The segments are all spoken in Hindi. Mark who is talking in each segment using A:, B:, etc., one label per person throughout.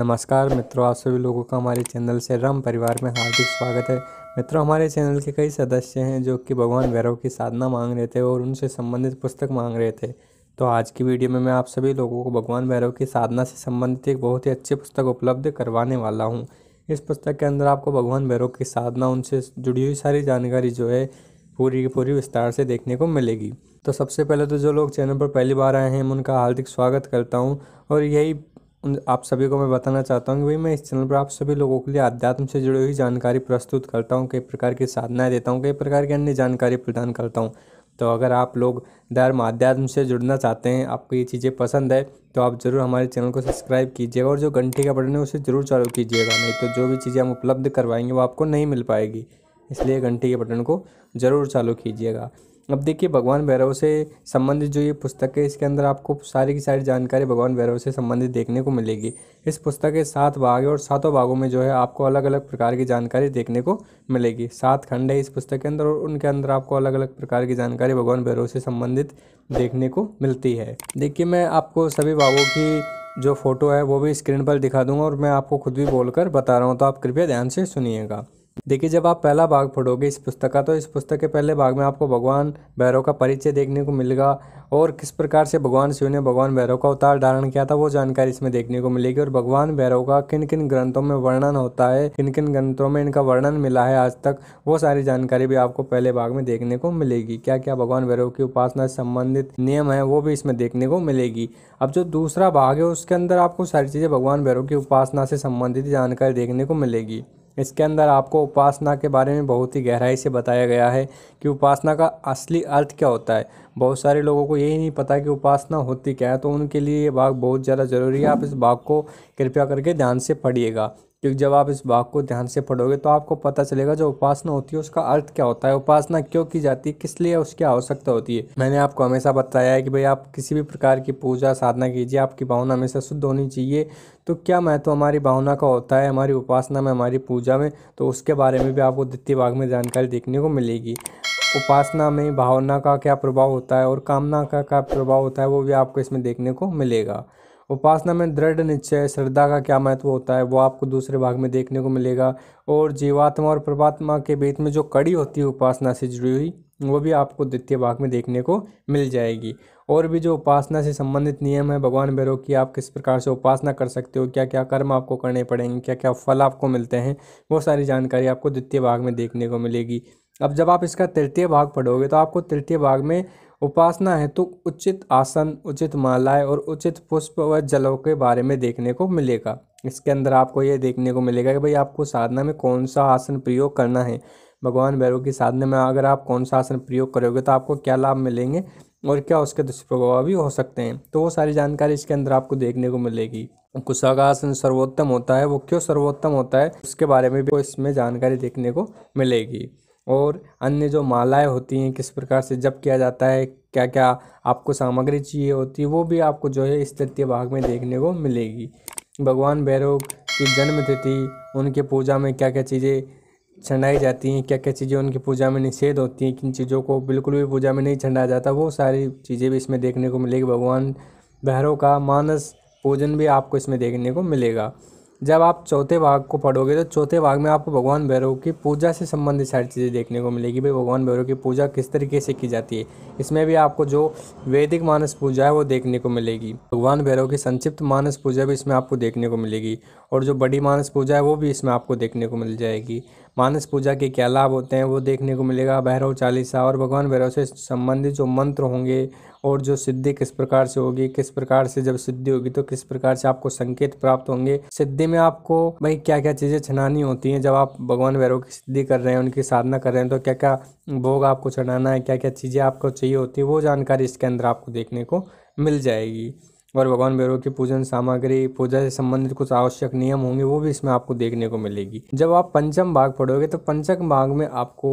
A: नमस्कार मित्रों आप सभी लोगों का हमारे चैनल से राम परिवार में हार्दिक स्वागत है मित्रों हमारे चैनल के कई सदस्य हैं जो कि भगवान भैरव की साधना मांग रहे थे और उनसे संबंधित पुस्तक मांग रहे थे तो आज की वीडियो में मैं आप सभी लोगों को भगवान भैरव की साधना से संबंधित एक बहुत ही अच्छी पुस्तक उपलब्ध करवाने वाला हूँ इस पुस्तक के अंदर आपको भगवान भैरव की साधना उनसे जुड़ी हुई सारी जानकारी जो है पूरी की पूरी विस्तार से देखने को मिलेगी तो सबसे पहले तो जो लोग चैनल पर पहली बार आए हैं मैं उनका हार्दिक स्वागत करता हूँ और यही उन आप सभी को मैं बताना चाहता हूँ कि भाई मैं इस चैनल पर आप सभी लोगों के लिए आध्यात्म से जुड़ी हुई जानकारी प्रस्तुत करता हूँ कई प्रकार की साधनाएं देता हूँ कई प्रकार की अन्य जानकारी प्रदान करता हूँ तो अगर आप लोग धर्म आध्यात्म से जुड़ना चाहते हैं आपको ये चीज़ें पसंद है तो आप ज़रूर हमारे चैनल को सब्सक्राइब कीजिएगा और जो घंटी का बटन है उसे ज़रूर चालू कीजिएगा नहीं तो जो भी चीज़ें हम उपलब्ध करवाएंगे वो आपको नहीं मिल पाएगी इसलिए घंटी के बटन को ज़रूर चालू कीजिएगा अब देखिए भगवान भैरव से संबंधित जो ये पुस्तक है इसके अंदर आपको सारी की सारी जानकारी भगवान भैरव से संबंधित देखने को मिलेगी इस पुस्तक के सात भाग है और सातों भागों में जो है आपको अलग अलग प्रकार की जानकारी देखने को मिलेगी सात खंड है इस पुस्तक के अंदर और उनके अंदर आपको अलग अलग प्रकार की जानकारी भगवान भैरव से संबंधित देखने को मिलती है देखिए मैं आपको सभी भागों की जो फ़ोटो है वो भी स्क्रीन पर दिखा दूंगा और मैं आपको खुद भी बोलकर बता रहा हूँ तो आप कृपया ध्यान से सुनिएगा देखिए जब आप पहला भाग पढ़ोगे इस पुस्तक का तो इस पुस्तक के पहले भाग में आपको भगवान भैरव का परिचय देखने को मिलेगा और किस प्रकार से भगवान शिव ने भगवान भैरव का अवतार धारण किया था वो जानकारी इसमें देखने को मिलेगी और भगवान भैरव का किन किन ग्रंथों में वर्णन होता है किन किन ग्रंथों में इनका वर्णन मिला है आज तक वो सारी जानकारी भी आपको पहले भाग में देखने को मिलेगी क्या क्या भगवान भैरव की उपासना से संबंधित नियम है वो भी इसमें देखने को मिलेगी अब जो दूसरा भाग है उसके अंदर आपको सारी चीज़ें भगवान भैरव की उपासना से संबंधित जानकारी देखने को मिलेगी इसके अंदर आपको उपासना के बारे में बहुत ही गहराई से बताया गया है कि उपासना का असली अर्थ क्या होता है बहुत सारे लोगों को यही नहीं पता कि उपासना होती क्या है तो उनके लिए ये भाग बहुत ज़्यादा ज़रूरी है आप इस भाग को कृपया करके ध्यान से पढ़िएगा क्योंकि जब आप इस भाग को ध्यान से पढ़ोगे तो आपको पता चलेगा जो उपासना होती है उसका अर्थ क्या होता है उपासना क्यों की जाती है किस लिए उसकी आवश्यकता होती है मैंने आपको हमेशा बताया है कि भाई आप किसी भी प्रकार की पूजा साधना कीजिए आपकी भावना हमेशा शुद्ध होनी चाहिए तो क्या महत्व तो हमारी भावना का होता है हमारी उपासना में हमारी पूजा में तो उसके बारे में भी आपको द्वितीय भाग में जानकारी देखने को मिलेगी उपासना में भावना का क्या प्रभाव होता है और कामना का क्या प्रभाव होता है वो भी आपको इसमें देखने को मिलेगा उपासना में दृढ़ निश्चय श्रद्धा का क्या महत्व होता है वो आपको दूसरे भाग में देखने को मिलेगा और जीवात्मा और परमात्मा के बीच में जो कड़ी होती है उपासना से जुड़ी हुई वो भी आपको द्वितीय भाग में देखने को मिल जाएगी और भी जो उपासना से संबंधित नियम है भगवान भैरव की आप किस प्रकार से उपासना कर सकते हो क्या क्या कर्म आपको करने पड़ेंगे क्या क्या फल आपको मिलते हैं वो सारी जानकारी आपको द्वितीय भाग में देखने को मिलेगी अब जब आप इसका तृतीय भाग पढ़ोगे तो आपको तृतीय भाग में उपासना हेतु तो उचित आसन उचित मालाएं और उचित पुष्प व जलों के बारे में देखने को मिलेगा इसके अंदर आपको ये देखने को मिलेगा कि भाई आपको साधना में कौन सा आसन प्रयोग करना है भगवान भैरव की साधना में अगर आप कौन सा आसन प्रयोग करोगे तो आपको क्या लाभ मिलेंगे और क्या उसके दुष्प्रभाव भी हो सकते हैं तो वो सारी जानकारी इसके अंदर आपको देखने को मिलेगी कुशागासन सर्वोत्तम होता है वो क्यों सर्वोत्तम होता है उसके बारे में भी इसमें जानकारी देखने को मिलेगी और अन्य जो मालाएँ होती हैं किस प्रकार से जब किया जाता है क्या क्या आपको सामग्री चाहिए होती है वो भी आपको जो है इस तृतीय भाग में देखने को मिलेगी भगवान भैरव की जन्मतिथि उनके पूजा में क्या क्या चीज़ें छंडाई जाती हैं क्या क्या चीज़ें उनकी पूजा में निषेध होती हैं किन चीज़ों को बिल्कुल भी पूजा में नहीं छंडाया जाता वो सारी चीज़ें भी इसमें देखने को मिलेगी भगवान भैरव का मानस पूजन भी आपको इसमें देखने को मिलेगा जब आप चौथे भाग को पढ़ोगे तो चौथे भाग में आपको भगवान भैरव की पूजा से संबंधित सारी चीज़ें देखने को मिलेगी भाई भगवान भैरव की पूजा किस तरीके से की जाती है इसमें भी आपको जो वैदिक मानस पूजा है वो देखने को मिलेगी भगवान भैरव की संक्षिप्त मानस पूजा भी इसमें आपको देखने को मिलेगी और जो बड़ी मानस पूजा है वो भी इसमें आपको देखने को मिल जाएगी मानस पूजा के क्या लाभ होते हैं वो देखने को मिलेगा भैरव चालीसा और भगवान भैरव से संबंधित जो मंत्र होंगे और जो सिद्धि किस प्रकार से होगी किस प्रकार से जब सिद्धि होगी तो किस प्रकार से आपको संकेत प्राप्त होंगे सिद्धि में आपको भाई क्या क्या चीज़ें छनानी होती हैं जब आप भगवान भैरव की सिद्धि कर रहे हैं उनकी साधना कर रहे हैं तो क्या क्या भोग आपको चढ़ाना है क्या क्या चीज़ें आपको चाहिए होती है वो जानकारी इसके अंदर आपको देखने को मिल जाएगी और भगवान भैरव की पूजन सामग्री पूजा से संबंधित कुछ आवश्यक नियम होंगे वो भी इसमें आपको देखने को मिलेगी जब आप पंचम भाग पढ़ोगे तो पंचम भाग में आपको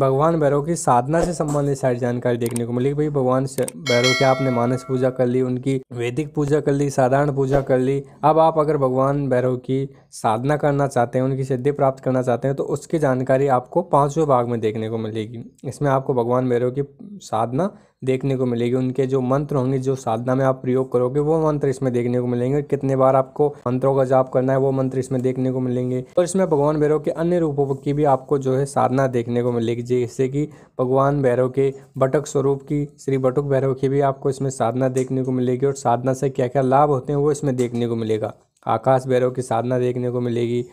A: भगवान भैरव की साधना से संबंधित सारी जानकारी देखने को मिली भाई भगवान भैरव की आपने मानस पूजा कर ली उनकी वैदिक पूजा कर ली साधारण पूजा कर ली अब आप अगर भगवान भैरव की साधना करना चाहते हैं उनकी सिद्धि प्राप्त करना चाहते हैं तो उसकी जानकारी आपको पाँचवें भाग में देखने को मिलेगी इसमें आपको भगवान भैरव की साधना देखने को मिलेगी उनके जो मंत्र होंगे जो साधना में आप प्रयोग करोगे वो मंत्र इसमें देखने को मिलेंगे कितने बार आपको मंत्रों का जाप करना है वो मंत्र इसमें देखने को मिलेंगे और इसमें भगवान भैरव के अन्य रूपों की भी आपको जो है साधना देखने को मिलेगी की जैसे कि भगवान भैरव के बटक स्वरूप की श्री बटुक भैरव की भी आपको इसमें साधना देखने को मिलेगी और साधना से क्या क्या लाभ होते हैं वो इसमें देखने को मिलेगा आकाश भैरव की साधना देखने को मिलेगी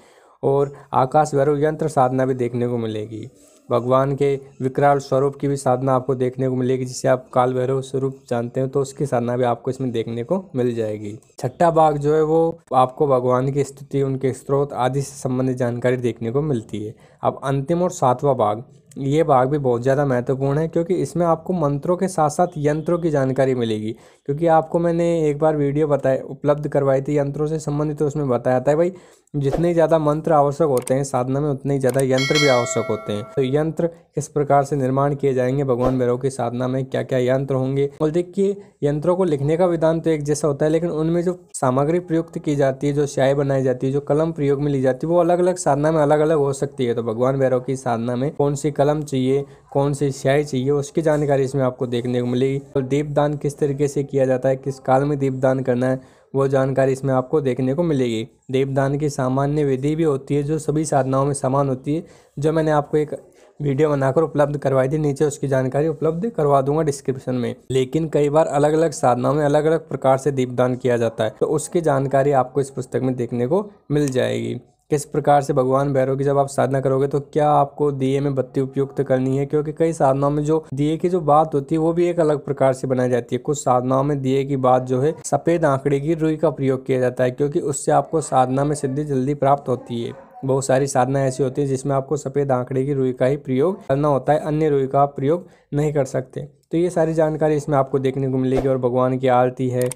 A: और आकाश भैरव यंत्र साधना भी देखने को मिलेगी भगवान के विकराल स्वरूप की भी साधना आपको देखने को मिलेगी जिसे आप काल भैरव स्वरूप जानते हैं तो उसकी साधना भी आपको इसमें देखने को मिल जाएगी छठा भाग जो है वो आपको भगवान की स्थिति उनके स्त्रोत आदि से संबंधित जानकारी देखने को मिलती है अब अंतिम और सातवां भाग ये भाग भी बहुत ज़्यादा महत्वपूर्ण है क्योंकि इसमें आपको मंत्रों के साथ साथ यंत्रों की जानकारी मिलेगी क्योंकि आपको मैंने एक बार वीडियो बताया उपलब्ध करवाई थी यंत्रों से संबंधित तो उसमें बताया था भाई जितने ज़्यादा मंत्र आवश्यक होते हैं साधना में उतने ही ज़्यादा यंत्र भी आवश्यक होते हैं तो यंत्र किस प्रकार से निर्माण किए जाएंगे भगवान भैरव की साधना में क्या क्या यंत्र होंगे और देखिए यंत्रों को लिखने का विधान तो एक जैसा होता है लेकिन उनमें जो सामग्री प्रयुक्त की जाती है जो स्याही बनाई जाती है जो कलम प्रयोग में ली जाती है वो अलग अलग साधना में अलग अलग हो सकती है तो भगवान भैरव की साधना में कौन सी कलम चाहिए कौन सी स्याही चाहिए उसकी जानकारी इसमें आपको देखने को मिलेगी और तो दीपदान किस तरीके से किया जाता है किस काल में दीपदान करना है वो जानकारी इसमें आपको देखने को मिलेगी दीपदान की सामान्य विधि भी होती है जो सभी साधनाओं में समान होती है जो मैंने आपको एक वीडियो बनाकर उपलब्ध करवाई थी नीचे उसकी जानकारी उपलब्ध करवा दूंगा डिस्क्रिप्शन में लेकिन कई बार अलग अलग साधनाओं में अलग अलग प्रकार से दीपदान किया जाता है तो उसकी जानकारी आपको इस पुस्तक में देखने को मिल जाएगी किस प्रकार से भगवान भैरव की जब आप साधना करोगे तो क्या आपको दिए में बत्ती उपयुक्त करनी है क्योंकि कई साधनाओं में जो दिए की जो बात होती है वो भी एक अलग प्रकार से बनाई जाती है कुछ साधनाओं में दिए की बात जो है सफ़ेद आंकड़े की रुई का प्रयोग किया जाता है क्योंकि उससे आपको साधना में सिद्धि जल्दी प्राप्त होती है बहुत सारी साधना ऐसी होती है जिसमें आपको सफ़ेद आंकड़े की रुई का ही प्रयोग करना होता है अन्य रुई का आप प्रयोग नहीं कर सकते तो ये सारी जानकारी इसमें आपको देखने को मिलेगी और भगवान की आरती है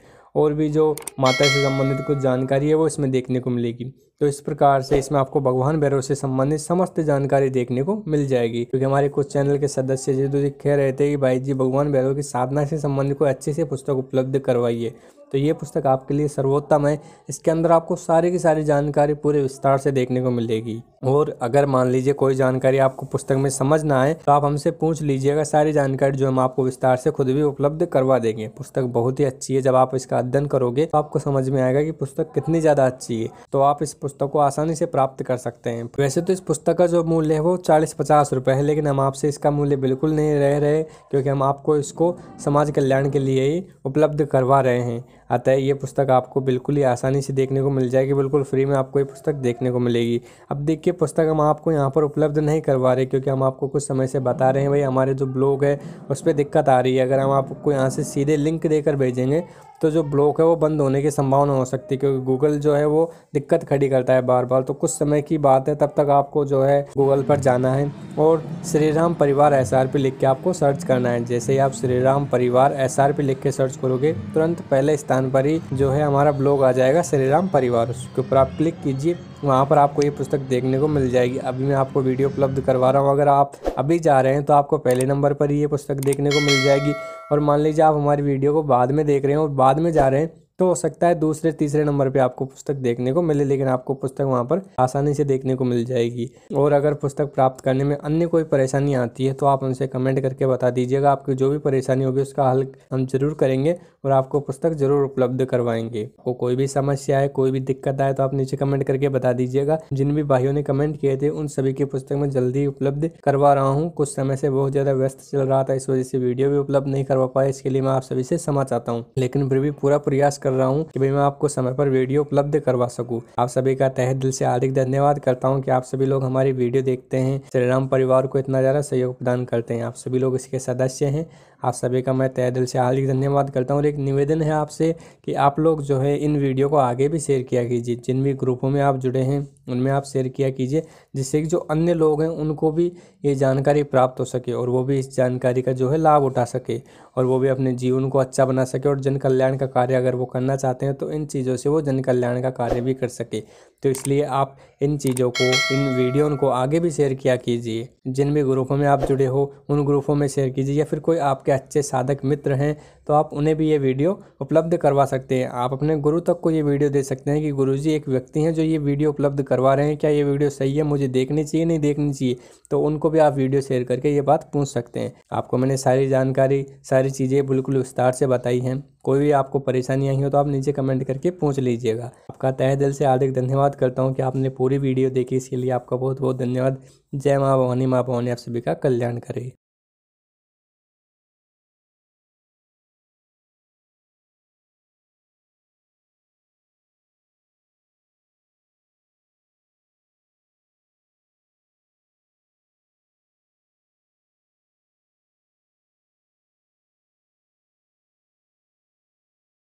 A: और भी जो माता से संबंधित कुछ जानकारी है वो इसमें देखने को मिलेगी तो इस प्रकार से इसमें आपको भगवान भैरव से संबंधित समस्त जानकारी देखने को मिल जाएगी क्योंकि हमारे कुछ चैनल के सदस्य जो तो कह रहे थे कि भाई जी भगवान भैरव की साधना से संबंधित कोई अच्छी सी पुस्तक उपलब्ध करवाइए तो ये पुस्तक आपके लिए सर्वोत्तम है इसके अंदर आपको सारी की सारी जानकारी पूरे विस्तार से देखने को मिलेगी और अगर मान लीजिए कोई जानकारी आपको पुस्तक में समझ ना आए तो आप हमसे पूछ लीजिएगा सारी जानकारी जो हम आपको विस्तार से खुद भी उपलब्ध करवा देंगे पुस्तक बहुत ही अच्छी है जब आप इसका अध्ययन करोगे तो आपको समझ में आएगा कि पुस्तक कितनी ज़्यादा अच्छी है तो आप इस पुस्तक को आसानी से प्राप्त कर सकते हैं वैसे तो इस पुस्तक का जो मूल्य है वो चालीस पचास रुपये है लेकिन हम आपसे इसका मूल्य बिल्कुल नहीं रह रहे क्योंकि हम आपको इसको समाज कल्याण के लिए ही उपलब्ध करवा रहे हैं अतः ये पुस्तक आपको बिल्कुल ही आसानी से देखने को मिल जाएगी बिल्कुल फ्री में आपको ये पुस्तक देखने को मिलेगी अब देखिए पुस्तक हम आपको यहाँ पर उपलब्ध नहीं करवा रहे क्योंकि हम आपको कुछ समय से बता रहे हैं भाई हमारे जो ब्लॉग है उस पर दिक्कत आ रही है अगर हम आपको यहाँ से सीधे लिंक देकर भेजेंगे तो जो ब्लॉक है वो बंद होने की संभावना हो सकती है क्योंकि गूगल जो है वो दिक्कत खड़ी करता है बार बार तो कुछ समय की बात है तब तक आपको जो है गूगल पर जाना है और श्री राम परिवार एस आर पी लिख के आपको सर्च करना है जैसे ही आप श्री राम परिवार एस आर पी लिख के सर्च करोगे तुरंत पहले स्थान स्थान पर ही जो है हमारा ब्लॉग आ जाएगा श्री राम परिवार उसके ऊपर आप क्लिक कीजिए वहाँ पर आपको ये पुस्तक देखने को मिल जाएगी अभी मैं आपको वीडियो उपलब्ध करवा रहा हूँ अगर आप अभी जा रहे हैं तो आपको पहले नंबर पर ये पुस्तक देखने को मिल जाएगी और मान लीजिए आप हमारी वीडियो को बाद में देख रहे हैं और बाद में जा रहे हैं तो हो सकता है दूसरे तीसरे नंबर पे आपको पुस्तक देखने को मिले लेकिन आपको पुस्तक वहाँ पर आसानी से देखने को मिल जाएगी और अगर पुस्तक प्राप्त करने में अन्य कोई परेशानी आती है तो आप उनसे कमेंट करके बता दीजिएगा आपकी जो भी परेशानी होगी उसका हल हम ज़रूर करेंगे और आपको पुस्तक ज़रूर उपलब्ध करवाएंगे आपको कोई भी समस्या है कोई भी दिक्कत आए तो आप नीचे कमेंट करके बता दीजिएगा जिन भी भाइयों ने कमेंट किए थे उन सभी की पुस्तक मैं जल्दी उपलब्ध करवा रहा हूँ कुछ समय से बहुत ज़्यादा व्यस्त चल रहा था इस वजह से वीडियो भी उपलब्ध नहीं करवा पाया इसके लिए मैं आप सभी से समा चाहता हूँ लेकिन फिर भी पूरा प्रयास कर रहा हूँ कि भाई मैं आपको समय पर वीडियो उपलब्ध करवा सकूँ आप सभी का तहे दिल से हार्दिक धन्यवाद करता हूँ कि आप सभी लोग हमारी वीडियो देखते हैं श्री राम परिवार को इतना ज़्यादा सहयोग प्रदान करते हैं आप सभी लोग इसके सदस्य हैं आप सभी का मैं तय दिल से हार्दिक धन्यवाद करता हूँ और एक निवेदन है आपसे कि आप लोग जो है इन वीडियो को आगे भी शेयर किया कीजिए जिन भी ग्रुपों में आप जुड़े हैं उनमें आप शेयर किया कीजिए जिससे कि जो अन्य लोग हैं उनको भी ये जानकारी प्राप्त हो सके और वो भी इस जानकारी का जो है लाभ उठा सके और वो भी अपने जीवन को अच्छा बना सके और जन कल्याण का कार्य अगर वो करना चाहते हैं तो इन चीज़ों से वो जन कल्याण का कार्य भी कर सके तो इसलिए आप इन चीज़ों को इन वीडियो को आगे भी शेयर किया कीजिए जिन भी ग्रुपों में आप जुड़े हो उन ग्रुपों में शेयर कीजिए या फिर कोई आपके अच्छे साधक मित्र हैं तो आप उन्हें भी ये वीडियो उपलब्ध करवा सकते हैं आप अपने गुरु तक को ये वीडियो दे सकते हैं कि गुरु जी एक व्यक्ति हैं जो ये वीडियो उपलब्ध करवा रहे हैं क्या ये वीडियो सही है मुझे देखनी चाहिए नहीं देखनी चाहिए तो उनको भी आप वीडियो शेयर करके ये बात पूछ सकते हैं आपको मैंने सारी जानकारी सारी चीज़ें बिल्कुल विस्तार से बताई हैं कोई भी आपको परेशानी आई हो तो आप नीचे कमेंट करके पूछ लीजिएगा आपका तय दिल से हार्दिक धन्यवाद करता हूँ कि आपने पूरी वीडियो देखी इसके लिए आपका बहुत बहुत धन्यवाद जय माँ भवानी माँ भवानी आप सभी का कल्याण करे